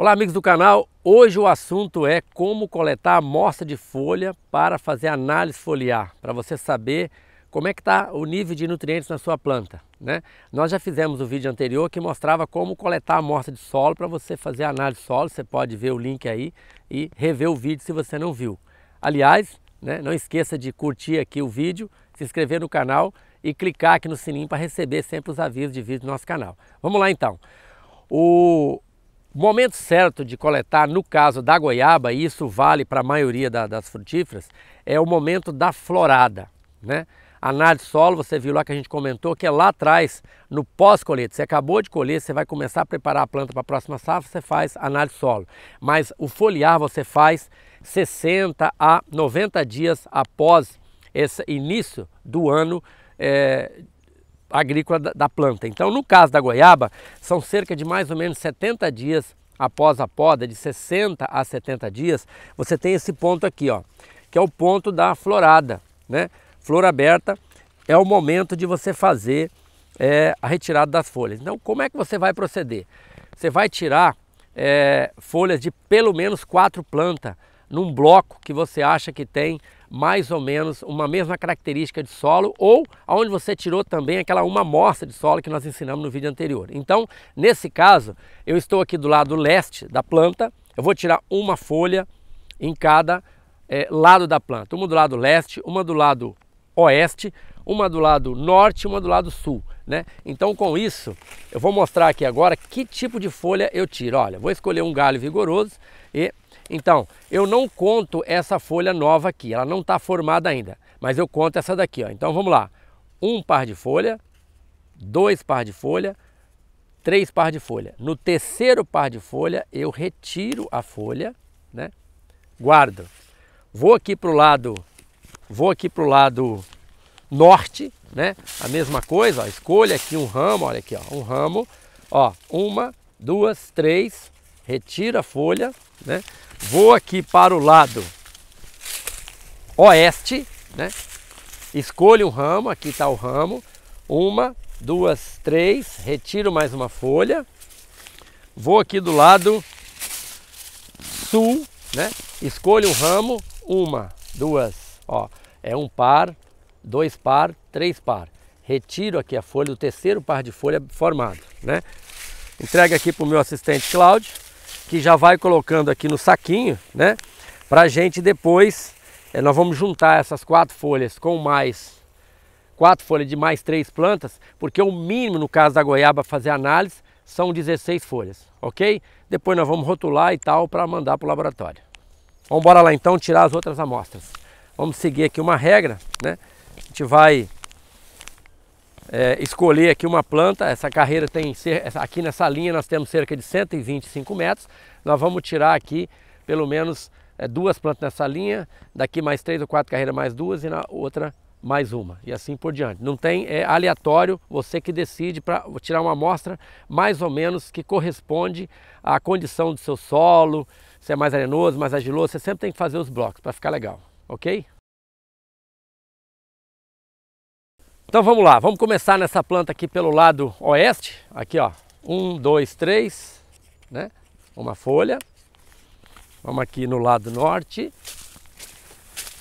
Olá amigos do canal, hoje o assunto é como coletar amostra de folha para fazer análise foliar, para você saber como é que está o nível de nutrientes na sua planta. Né? Nós já fizemos o um vídeo anterior que mostrava como coletar amostra de solo para você fazer análise de solo, você pode ver o link aí e rever o vídeo se você não viu. Aliás, né, não esqueça de curtir aqui o vídeo, se inscrever no canal e clicar aqui no sininho para receber sempre os avisos de vídeo do nosso canal. Vamos lá então. O, o momento certo de coletar, no caso da goiaba, e isso vale para a maioria da, das frutíferas, é o momento da florada. Né? A análise de solo, você viu lá que a gente comentou, que é lá atrás, no pós-colheita. Você acabou de colher, você vai começar a preparar a planta para a próxima safra, você faz análise de solo. Mas o foliar você faz 60 a 90 dias após esse início do ano é, agrícola da, planta. Então, no caso da goiaba, são cerca de mais ou menos 70 dias após a poda, de 60 a 70 dias, você tem esse ponto aqui, ó, que é o ponto da florada, né? Flor aberta é o momento de você fazer é, a retirada das folhas. Então, como é que você vai proceder? Você vai tirar é, folhas de pelo menos quatro plantas num bloco que você acha que tem mais ou menos uma mesma característica de solo ou aonde você tirou também aquela uma amostra de solo que nós ensinamos no vídeo anterior. Então, nesse caso, eu estou aqui do lado leste da planta, eu vou tirar uma folha em cada é, lado da planta, uma do lado leste, uma do lado oeste, uma do lado norte, uma do lado sul, né? Então, com isso, eu vou mostrar aqui agora que tipo de folha eu tiro. Olha, vou escolher um galho vigoroso e então, eu não conto essa folha nova aqui, ela não está formada ainda, mas eu conto essa daqui. Ó. Então vamos lá, um par de folha, dois par de folha, três par de folha. No terceiro par de folha, eu retiro a folha, né? guardo. Vou aqui para o lado, vou aqui para o lado norte, né? A mesma coisa, ó, escolha aqui um ramo, olha aqui, ó, um ramo, ó, uma, duas, três, retira a folha, né? Vou aqui para o lado oeste, né? Escolho um ramo, aqui está o ramo. Uma, duas, três, retiro mais uma folha. Vou aqui do lado sul, né? Escolho um ramo, uma, duas, ó, é um par, dois par, três par. Retiro aqui a folha, o terceiro par de folha formado, né? Entrega aqui para o meu assistente Cláudio que já vai colocando aqui no saquinho, né? Pra gente depois, é, nós vamos juntar essas quatro folhas com mais quatro folhas de mais três plantas, porque o mínimo, no caso da goiaba, fazer análise são 16 folhas, ok? Depois nós vamos rotular e tal para mandar para o laboratório. Vamos embora lá então tirar as outras amostras. Vamos seguir aqui uma regra, né? A gente vai é, escolher aqui uma planta. Essa carreira tem, aqui nessa linha nós temos cerca de 125 metros. Nós vamos tirar aqui pelo menos é, duas plantas nessa linha, daqui mais três ou quatro carreiras mais duas e na outra mais uma e assim por diante. Não tem, é aleatório, você que decide para tirar uma amostra mais ou menos que corresponde à condição do seu solo, se é mais arenoso, mais argiloso, você sempre tem que fazer os blocos para ficar legal, ok? Então vamos lá, vamos começar nessa planta aqui pelo lado oeste. Aqui ó, um, dois, três, né? Uma folha. Vamos aqui no lado norte.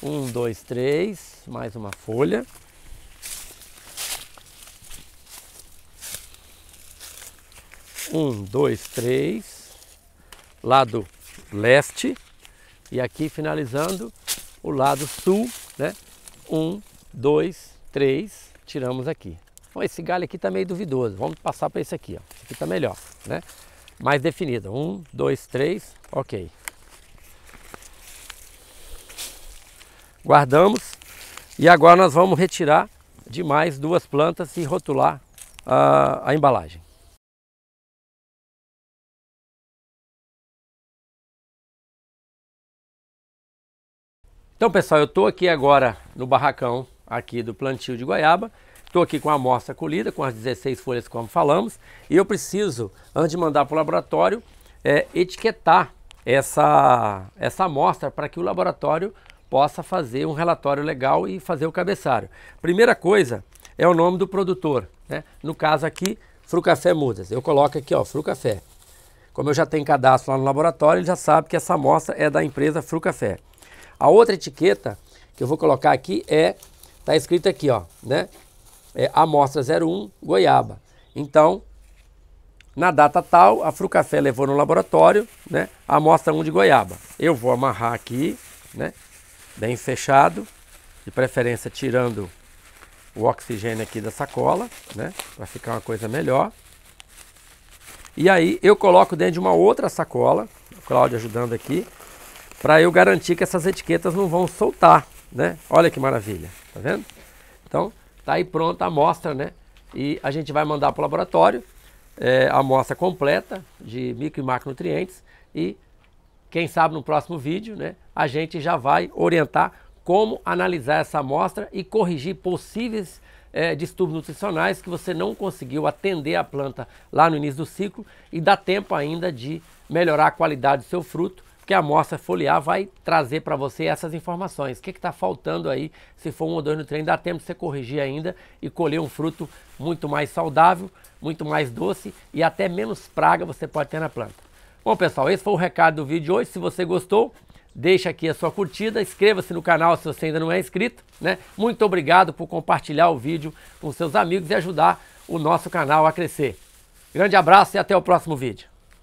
Um, dois, três, mais uma folha. Um, dois, três, lado leste. E aqui finalizando o lado sul, né? Um, dois, três, tiramos aqui. Então, esse galho aqui está meio duvidoso, vamos passar para esse aqui, ó. esse aqui está melhor, né? mais definido, um, dois, três, ok. Guardamos e agora nós vamos retirar de mais duas plantas e rotular uh, a embalagem. Então pessoal, eu estou aqui agora no barracão aqui do plantio de goiaba. Estou aqui com a amostra colhida, com as 16 folhas como falamos, e eu preciso, antes de mandar para o laboratório, é, etiquetar essa, essa amostra para que o laboratório possa fazer um relatório legal e fazer o cabeçalho. Primeira coisa é o nome do produtor, né? no caso aqui, Frucafé Mudas. Eu coloco aqui, ó, Frucafé. Como eu já tenho cadastro lá no laboratório, ele já sabe que essa amostra é da empresa Frucafé. A outra etiqueta que eu vou colocar aqui é Está escrito aqui, ó, né? É, amostra 01, goiaba. Então, na data tal, a Frucafé levou no laboratório, né? amostra 1 de goiaba. Eu vou amarrar aqui, né? Bem fechado, de preferência tirando o oxigênio aqui da sacola, né? Para ficar uma coisa melhor. E aí eu coloco dentro de uma outra sacola, o Cláudio ajudando aqui, para eu garantir que essas etiquetas não vão soltar, né? Olha que maravilha. Tá vendo? Então, tá aí pronta a amostra, né? E a gente vai mandar para o laboratório é, a amostra completa de micro e macronutrientes e quem sabe no próximo vídeo, né, a gente já vai orientar como analisar essa amostra e corrigir possíveis é, distúrbios nutricionais que você não conseguiu atender a planta lá no início do ciclo e dá tempo ainda de melhorar a qualidade do seu fruto que a amostra foliar vai trazer para você essas informações. O que está faltando aí? Se for um ou dois nutrientes, dá tempo de você corrigir ainda e colher um fruto muito mais saudável, muito mais doce e até menos praga você pode ter na planta. Bom, pessoal, esse foi o recado do vídeo de hoje. Se você gostou, deixa aqui a sua curtida, inscreva-se no canal se você ainda não é inscrito, né? Muito obrigado por compartilhar o vídeo com seus amigos e ajudar o nosso canal a crescer. Grande abraço e até o próximo vídeo.